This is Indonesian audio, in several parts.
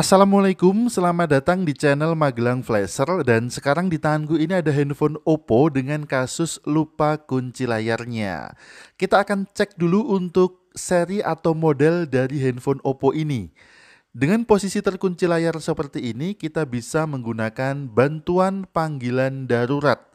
Assalamualaikum, selamat datang di channel Magelang Flasher dan sekarang di tanganku ini ada handphone Oppo dengan kasus lupa kunci layarnya. Kita akan cek dulu untuk seri atau model dari handphone Oppo ini. Dengan posisi terkunci layar seperti ini, kita bisa menggunakan bantuan panggilan darurat.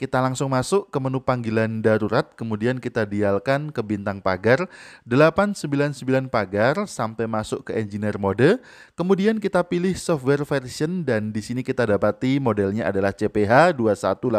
Kita langsung masuk ke menu panggilan darurat, kemudian kita dialkan ke bintang pagar 899 pagar sampai masuk ke engineer mode. Kemudian kita pilih software version dan di sini kita dapati modelnya adalah CPH 2185.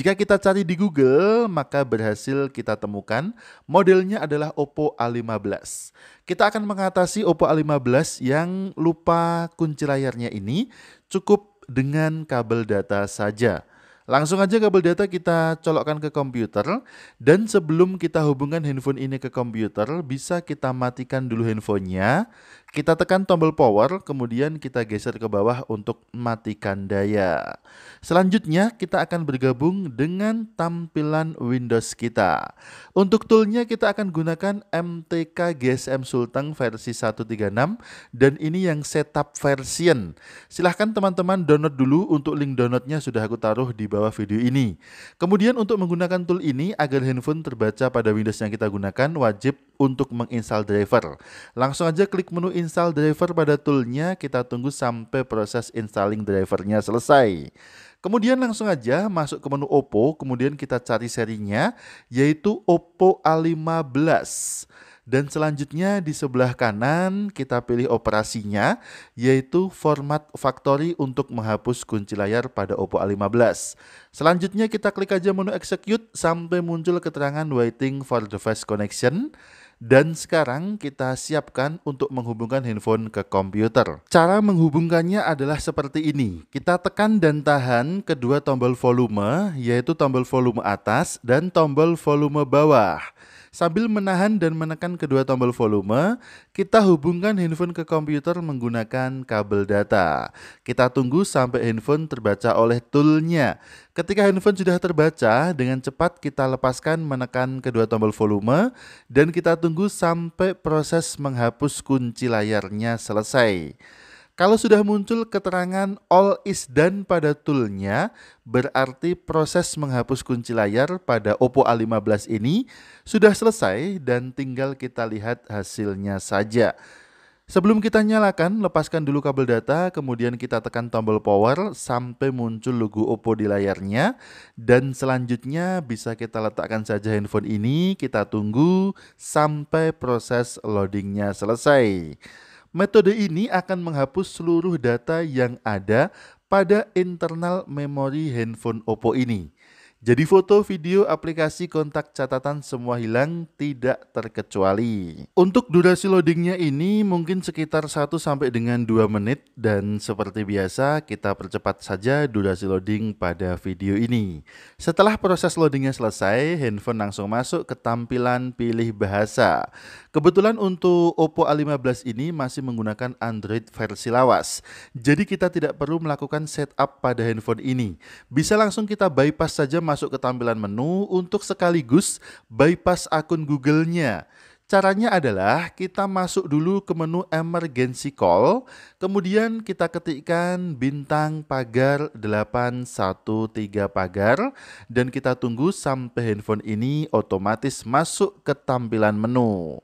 Jika kita cari di Google, maka berhasil kita temukan modelnya adalah Oppo A15. Kita akan mengatasi Oppo A15 yang lupa kunci layarnya ini cukup dengan kabel data saja. Langsung aja kabel data kita colokkan ke komputer dan sebelum kita hubungkan handphone ini ke komputer bisa kita matikan dulu handphonenya kita tekan tombol power, kemudian kita geser ke bawah untuk matikan daya. Selanjutnya, kita akan bergabung dengan tampilan Windows kita. Untuk toolnya kita akan gunakan MTK GSM Sultan versi 136 dan ini yang setup version. Silahkan teman-teman download dulu untuk link downloadnya sudah aku taruh di bawah video ini. Kemudian untuk menggunakan tool ini agar handphone terbaca pada Windows yang kita gunakan wajib untuk menginstal driver. Langsung aja klik menu install driver pada toolnya, kita tunggu sampai proses installing drivernya selesai. Kemudian langsung aja masuk ke menu Oppo, kemudian kita cari serinya yaitu Oppo A15. Dan selanjutnya di sebelah kanan kita pilih operasinya yaitu format factory untuk menghapus kunci layar pada Oppo A15. Selanjutnya kita klik aja menu execute sampai muncul keterangan waiting for device connection. Dan sekarang kita siapkan untuk menghubungkan handphone ke komputer. Cara menghubungkannya adalah seperti ini. Kita tekan dan tahan kedua tombol volume, yaitu tombol volume atas dan tombol volume bawah. Sambil menahan dan menekan kedua tombol volume, kita hubungkan handphone ke komputer menggunakan kabel data. Kita tunggu sampai handphone terbaca oleh toolnya. Ketika handphone sudah terbaca, dengan cepat kita lepaskan menekan kedua tombol volume dan kita tunggu sampai proses menghapus kunci layarnya selesai. Kalau sudah muncul keterangan all is done pada toolnya, berarti proses menghapus kunci layar pada Oppo A15 ini sudah selesai dan tinggal kita lihat hasilnya saja. Sebelum kita nyalakan, lepaskan dulu kabel data, kemudian kita tekan tombol power sampai muncul logo Oppo di layarnya. Dan selanjutnya bisa kita letakkan saja handphone ini, kita tunggu sampai proses loadingnya selesai. Metode ini akan menghapus seluruh data yang ada pada internal memori handphone Oppo ini. Jadi foto, video, aplikasi, kontak catatan semua hilang tidak terkecuali. Untuk durasi loadingnya ini mungkin sekitar 1 sampai dengan 2 menit dan seperti biasa kita percepat saja durasi loading pada video ini. Setelah proses loadingnya selesai, handphone langsung masuk ke tampilan pilih bahasa. Kebetulan untuk Oppo A15 ini masih menggunakan Android versi lawas. Jadi kita tidak perlu melakukan setup pada handphone ini. Bisa langsung kita bypass saja masuk ke tampilan menu untuk sekaligus bypass akun Google-nya. Caranya adalah kita masuk dulu ke menu emergency call, kemudian kita ketikkan bintang pagar 813 pagar, dan kita tunggu sampai handphone ini otomatis masuk ke tampilan menu.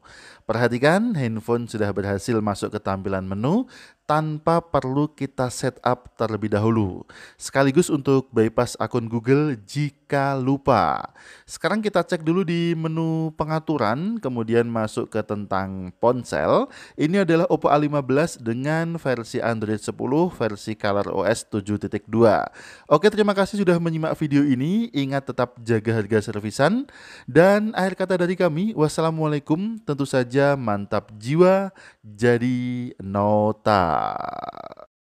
Perhatikan, handphone sudah berhasil masuk ke tampilan menu, tanpa perlu kita setup terlebih dahulu. Sekaligus untuk bypass akun Google jika lupa. Sekarang kita cek dulu di menu pengaturan, kemudian masuk ke tentang ponsel. Ini adalah Oppo A15 dengan versi Android 10 versi Color OS 7.2. Oke, terima kasih sudah menyimak video ini. Ingat tetap jaga harga servisan. Dan akhir kata dari kami, wassalamualaikum. Tentu saja mantap jiwa, jadi nota. あ